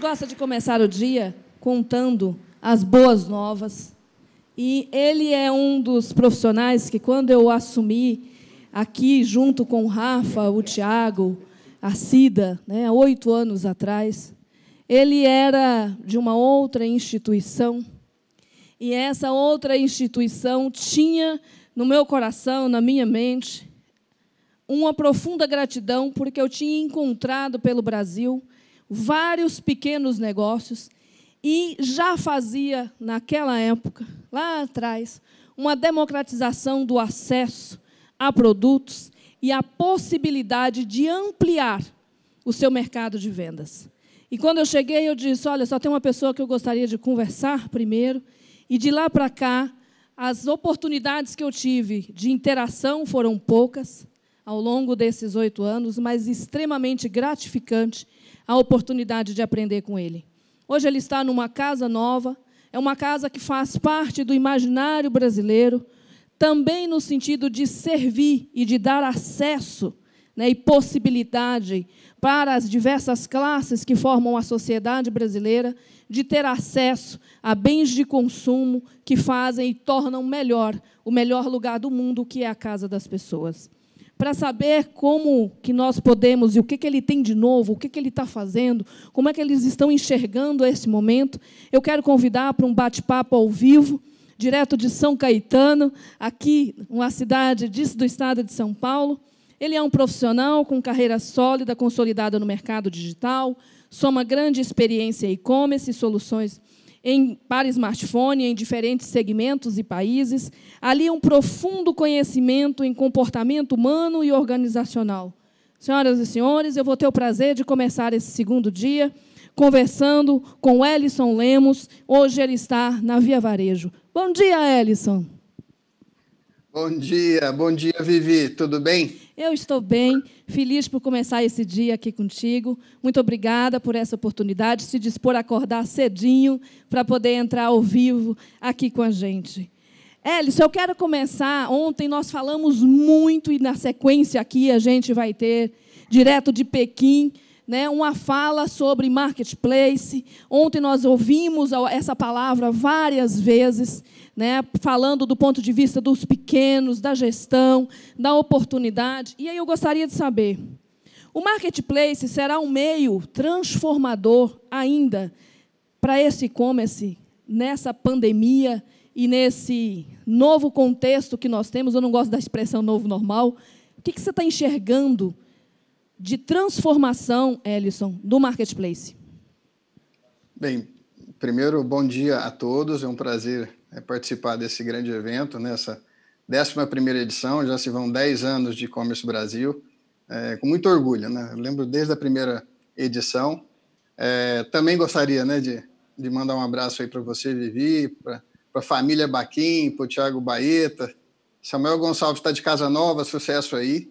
gosta de começar o dia contando as boas novas. E ele é um dos profissionais que, quando eu assumi aqui, junto com o Rafa, o Tiago, a Cida, né, há oito anos atrás, ele era de uma outra instituição. E essa outra instituição tinha no meu coração, na minha mente, uma profunda gratidão porque eu tinha encontrado pelo Brasil vários pequenos negócios e já fazia, naquela época, lá atrás, uma democratização do acesso a produtos e a possibilidade de ampliar o seu mercado de vendas. E quando eu cheguei, eu disse: Olha, só tem uma pessoa que eu gostaria de conversar primeiro. E de lá para cá, as oportunidades que eu tive de interação foram poucas ao longo desses oito anos, mas extremamente gratificante a oportunidade de aprender com ele. Hoje ele está numa casa nova, é uma casa que faz parte do imaginário brasileiro, também no sentido de servir e de dar acesso né, e possibilidade para as diversas classes que formam a sociedade brasileira de ter acesso a bens de consumo que fazem e tornam melhor o melhor lugar do mundo, que é a casa das pessoas para saber como que nós podemos e o que, que ele tem de novo, o que, que ele está fazendo, como é que eles estão enxergando esse momento, eu quero convidar para um bate-papo ao vivo, direto de São Caetano, aqui, uma cidade do estado de São Paulo. Ele é um profissional com carreira sólida, consolidada no mercado digital, soma grande experiência em e-commerce e soluções em, para smartphone em diferentes segmentos e países. Ali um profundo conhecimento em comportamento humano e organizacional. Senhoras e senhores, eu vou ter o prazer de começar esse segundo dia conversando com Ellison Lemos. Hoje ele está na Via Varejo. Bom dia, Ellison. Bom dia, bom dia, Vivi. Tudo bem? Eu estou bem, feliz por começar esse dia aqui contigo. Muito obrigada por essa oportunidade, se dispor a acordar cedinho para poder entrar ao vivo aqui com a gente. Elis, eu quero começar. Ontem nós falamos muito e na sequência aqui a gente vai ter direto de Pequim né, uma fala sobre marketplace. Ontem nós ouvimos essa palavra várias vezes, né, falando do ponto de vista dos pequenos, da gestão, da oportunidade. E aí eu gostaria de saber: o marketplace será um meio transformador ainda para esse e-commerce nessa pandemia e nesse novo contexto que nós temos? Eu não gosto da expressão novo normal. O que, que você está enxergando? de transformação, Ellison, do marketplace? Bem, primeiro, bom dia a todos. É um prazer é, participar desse grande evento, nessa 11 edição. Já se vão 10 anos de Commerce Brasil, é, com muito orgulho. Né? Eu lembro desde a primeira edição. É, também gostaria né, de, de mandar um abraço aí para você, Vivi, para a família Baquim, para o Tiago Baeta. Samuel Gonçalves está de casa nova, sucesso aí.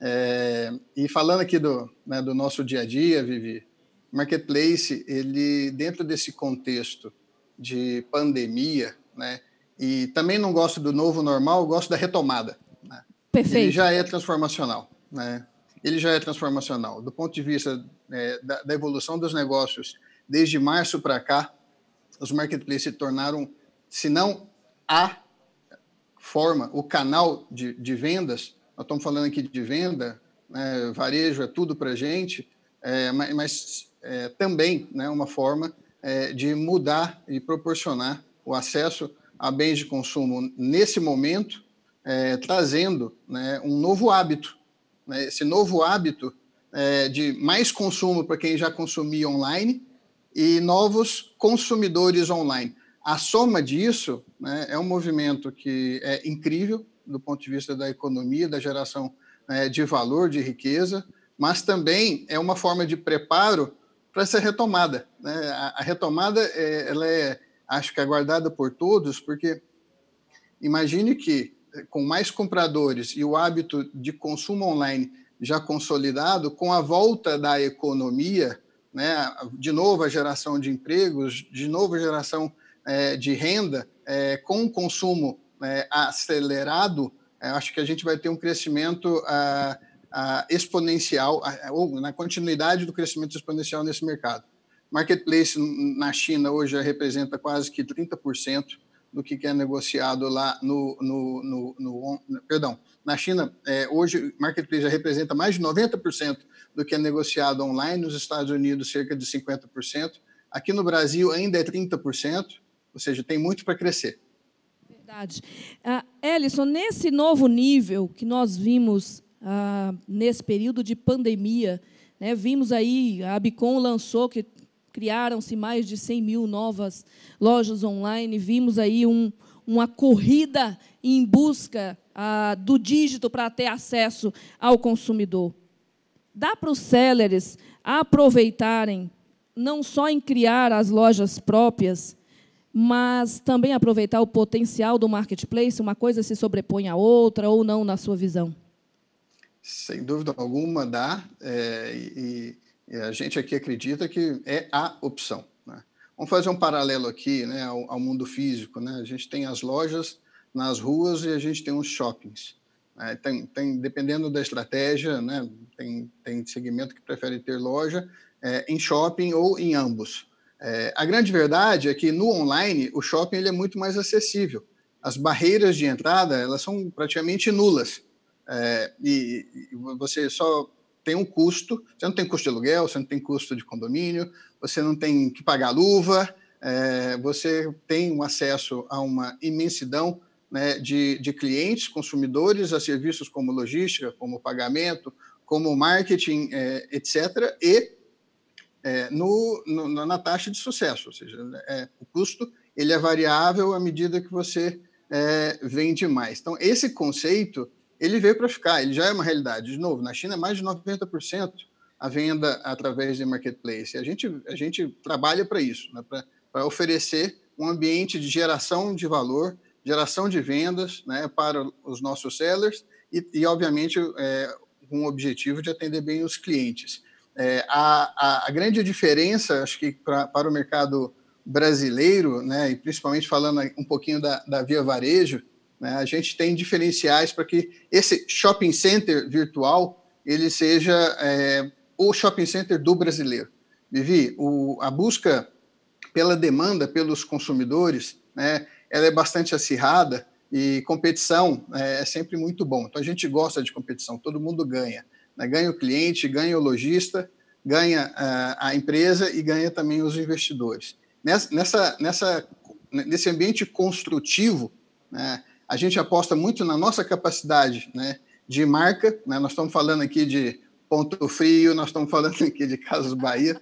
É, e falando aqui do, né, do nosso dia a dia, Vivi, marketplace, ele dentro desse contexto de pandemia, né, e também não gosto do novo normal, gosto da retomada. Né? Perfeito. Ele já é transformacional, né? Ele já é transformacional. Do ponto de vista é, da, da evolução dos negócios, desde março para cá, os marketplaces se tornaram, se não a forma, o canal de, de vendas, nós estamos falando aqui de venda, né, varejo é tudo para a gente, é, mas, é, também né, uma forma é, de mudar e proporcionar o acesso a bens de consumo nesse momento, é, trazendo né, um novo hábito. Né, esse novo hábito é, de mais consumo para quem já consumia online e novos consumidores online. A soma disso né, é um movimento que é incrível do ponto de vista da economia, da geração né, de valor, de riqueza, mas também é uma forma de preparo para essa retomada. Né? A, a, retomada é, ela é, acho que, é aguardada por todos, porque imagine que é, com mais compradores e o hábito de consumo online já consolidado, com a volta da economia, né, de novo a geração de empregos, de novo a geração é, de renda, é, com o consumo é, acelerado, é, acho que a gente vai ter um crescimento a, é, a é, exponencial, a, ou na continuidade do crescimento exponencial nesse mercado. Marketplace na China hoje representa quase que 30% do que é negociado lá no, no, no, no, no perdão, na China hoje marketplace já representa mais de 90% do que é negociado online, nos Estados Unidos cerca de 50%, aqui no Brasil ainda é 30%, ou seja, tem muito para crescer. Verdade. Uh, Ellison, nesse novo nível que nós vimos uh, nesse período de pandemia, né, vimos aí, a Abicom lançou que criaram-se mais de 100 mil novas lojas online, vimos aí um, uma corrida em busca uh, do dígito para ter acesso ao consumidor. Dá para os sellers aproveitarem, não só em criar as lojas próprias, mas também aproveitar o potencial do marketplace, uma coisa se sobrepõe à outra ou não na sua visão? Sem dúvida alguma dá, é, e, e, a gente aqui acredita que é a opção. Né? Vamos fazer um paralelo aqui né, ao, ao, mundo físico. Né? A gente tem as lojas nas ruas e a gente tem os shoppings. É, tem, tem, dependendo da estratégia, né, tem, tem segmento que prefere ter loja é, em shopping ou em ambos. É, a grande verdade é que no online o shopping ele é muito mais acessível. As barreiras de entrada elas são praticamente nulas. É, e, e, você só tem um custo. Você não tem custo de aluguel, você não tem custo de condomínio, você não tem que pagar luva. É, você tem um acesso a uma imensidão né, de, de clientes, consumidores, a serviços como logística, como pagamento, como marketing, é, etc. E é, no, no, na taxa de sucesso, ou seja, né, é, o custo ele é variável à medida que você é, vende mais. Então, esse conceito ele veio para ficar, ele já é uma realidade. De novo, na China, mais de 90% a venda através de marketplace. A gente, a gente trabalha para isso, né? para oferecer um ambiente de geração de valor, geração de vendas né? para os nossos sellers e, e obviamente, é, um objetivo de atender bem os clientes. É, a, a, a, grande diferença, acho que pra, para o mercado brasileiro, né, e principalmente falando um pouquinho da, da Via Varejo, né, a gente tem diferenciais para que esse shopping center virtual ele seja é, o shopping center do brasileiro. Vivi, o, a busca pela demanda pelos consumidores, né, ela é bastante acirrada e competição é, é sempre muito bom. Então a gente gosta de competição, todo mundo ganha. Né? Ganha o cliente, ganha o lojista, ganha a, eh, a empresa e ganha também os investidores. Nessa, nessa, nessa nesse ambiente construtivo, né, a gente aposta muito na nossa capacidade né, de marca. Né, nós estamos falando aqui de Ponto Frio, nós estamos falando aqui de Casas Bahia.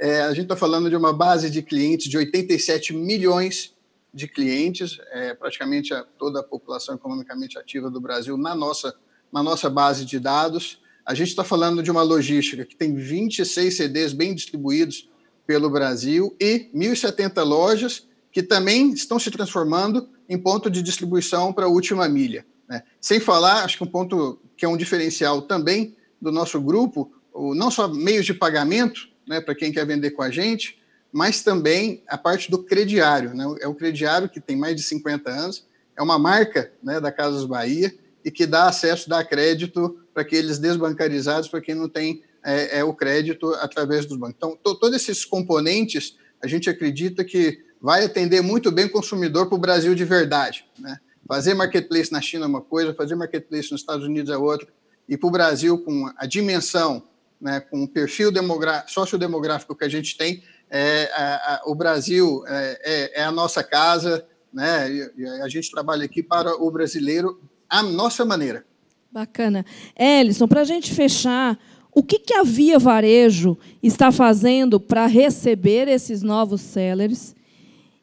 É, a gente está falando de uma base de clientes de 87 milhões de clientes, é, praticamente a, toda a população economicamente ativa do Brasil na nossa, na nossa base de dados. A gente está falando de uma logística que tem 26 CDs bem distribuídos pelo Brasil e 1.070 lojas que também estão se transformando em ponto de distribuição para a última milha. Né? Sem falar, acho que um ponto que é um diferencial também do nosso grupo, o, não só meios de pagamento, né, para quem quer vender com a gente, mas também a parte do crediário. Né? É o crediário que tem mais de 50 anos, é uma marca né, da Casas Bahia, e que dá acesso, dá crédito para aqueles desbancarizados, para quem não tem é, é, o crédito através dos bancos. Então, todos esses componentes, a gente acredita que vai atender muito bem o consumidor para o Brasil de verdade. Né? Fazer marketplace na China é uma coisa, fazer marketplace nos Estados Unidos é outra, e para o Brasil, com a dimensão, né, com o perfil sociodemográfico que a gente tem, é, a, a, o Brasil é, é, é a nossa casa, né? E, a gente trabalha aqui para o brasileiro à nossa maneira. Bacana. Ellison, para a gente fechar, o que, que a Via Varejo está fazendo para receber esses novos sellers?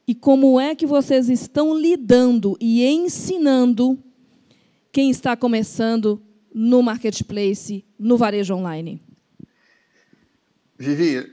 E como é que vocês estão lidando e ensinando quem está começando no marketplace, no varejo online? Vivi,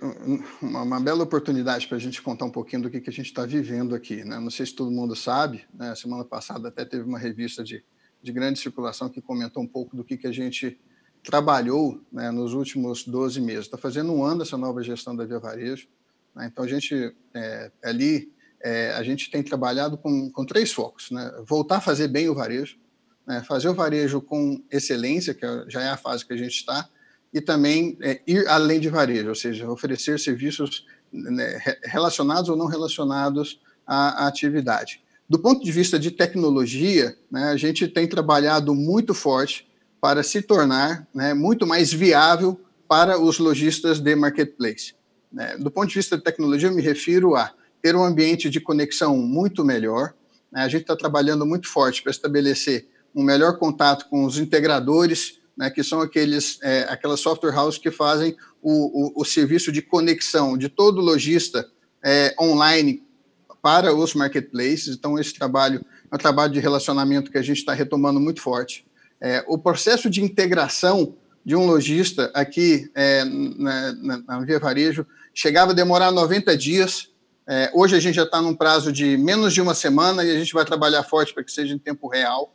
uma, uma, bela oportunidade para a gente contar um pouquinho do que, que a gente está vivendo aqui. Né? Não sei se todo mundo sabe, né? semana passada até teve uma revista de de grande circulação que comenta um pouco do que, que a gente trabalhou né, nos últimos 12 meses. Está fazendo um ano essa nova gestão da Via Varejo, né? então a gente é, ali é, a gente tem trabalhado com, com três focos: né? voltar a fazer bem o varejo, né, fazer o varejo com excelência, que já é a fase que a gente está, e também é, ir além de varejo, ou seja, oferecer serviços né, relacionados ou não relacionados à, à atividade. Do ponto de vista de tecnologia, né, a gente tem trabalhado muito forte para se tornar né, muito mais viável para os lojistas de marketplace. Né? Do ponto de vista de tecnologia, eu me refiro a ter um ambiente de conexão muito melhor. Né? A gente está trabalhando muito forte para estabelecer um melhor contato com os integradores, né, que são aqueles, é, aquelas software houses que fazem o, o, o, serviço de conexão de todo lojista é, online para os marketplaces. Então, esse trabalho é um trabalho de relacionamento que a gente está retomando muito forte. É, o processo de integração de um lojista aqui é, na, na, na, Via Varejo chegava a demorar 90 dias. É, hoje a gente já está num prazo de menos de uma semana e a gente vai trabalhar forte para que seja em tempo real.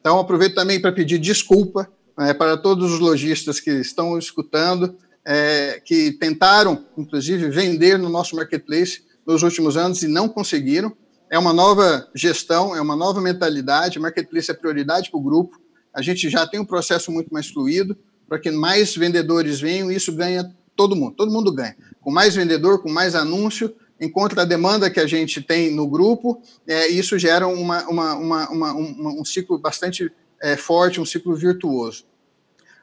Então, aproveito também para pedir desculpa é, para todos os lojistas que estão escutando, é, que tentaram, inclusive, vender no nosso marketplace nos últimos anos e não conseguiram. É uma nova gestão, é uma nova mentalidade. Marketplace é prioridade para o grupo. A gente já tem um processo muito mais fluido para que mais vendedores venham. E isso ganha todo mundo, todo mundo ganha. Com mais vendedor, com mais anúncio, encontra a demanda que a gente tem no grupo. É, isso gera uma, uma, uma, um, um, ciclo bastante é, forte, um ciclo virtuoso.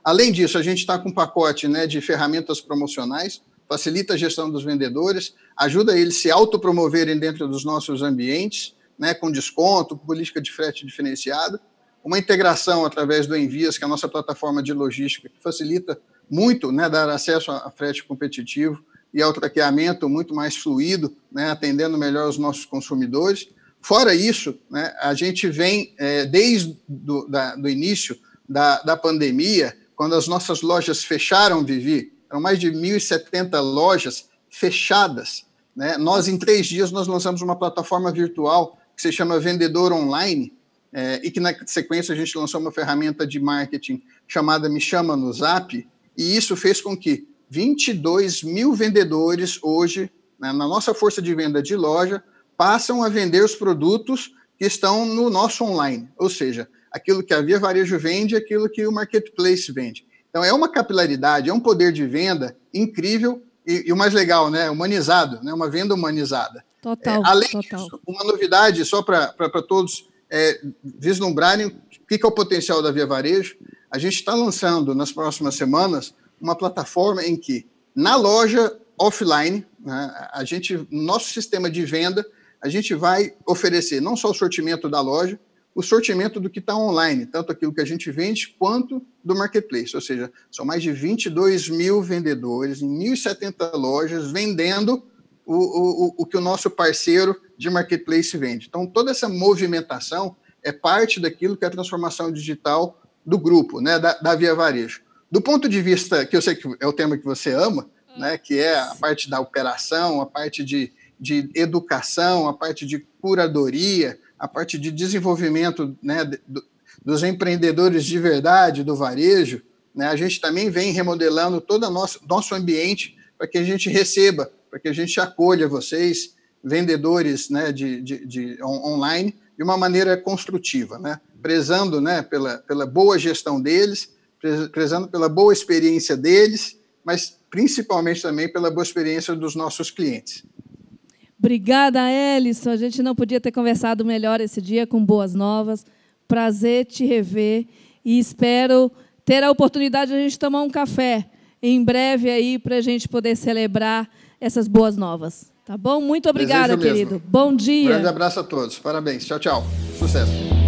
Além disso, a gente está com um pacote né, de ferramentas promocionais facilita a gestão dos vendedores, ajuda eles a se autopromoverem dentro dos nossos ambientes, né, com desconto, política de frete diferenciado, uma integração através do Envias, que é a nossa plataforma de logística, que facilita muito né, dar acesso a frete competitivo e ao traqueamento muito mais fluido, né, atendendo melhor os nossos consumidores. Fora isso, né, a gente vem é, desde do, do início da, da pandemia, quando as nossas lojas fecharam, Vivi, eram mais de 1.070 lojas fechadas. Né? Nós, em três dias, nós lançamos uma plataforma virtual que se chama Vendedor Online, é, e que na sequência a gente lançou uma ferramenta de marketing chamada Me Chama no Zap, e isso fez com que 22 mil vendedores hoje, né, na nossa força de venda de loja, passam a vender os produtos que estão no nosso online, ou seja, aquilo que a Via Varejo vende, aquilo que o marketplace vende. Então é uma capilaridade, é um poder de venda incrível e, e o mais legal, né? Humanizado, né? Uma venda humanizada. Total. É, além total. disso, uma novidade só para todos é, vislumbrarem o que, que é o potencial da Via Varejo. A gente está lançando nas próximas semanas uma plataforma em que na loja offline, né, a gente, nosso sistema de venda, a gente vai oferecer não só o sortimento da loja, o sortimento do que está online, tanto aquilo que a gente vende quanto do marketplace. Ou seja, são mais de 22 mil vendedores em 1.070 lojas vendendo o, o, o que o nosso parceiro de marketplace vende. Então, toda essa movimentação é parte daquilo que é a transformação digital do grupo, né, da, da Via Varejo. Do ponto de vista, que eu sei que é o tema que você ama, né, que é a parte da operação, a parte de, de educação, a parte de curadoria, a parte de desenvolvimento né, do, dos empreendedores de verdade, do varejo, né, a gente também vem remodelando todo o nosso, nosso ambiente para que a gente receba, para que a gente acolha vocês, vendedores né, de, de, de on online, de uma maneira construtiva, né, prezando né, pela, pela boa gestão deles, prezando pela boa experiência deles, mas principalmente também pela boa experiência dos nossos clientes. Obrigada, Ellison. A gente não podia ter conversado melhor esse dia com boas novas. Prazer te rever e espero ter a oportunidade de a gente tomar um café em breve aí para a gente poder celebrar essas boas novas. Tá bom? Muito obrigada, querido. Bom dia. Um grande abraço a todos. Parabéns. Tchau, tchau. Sucesso.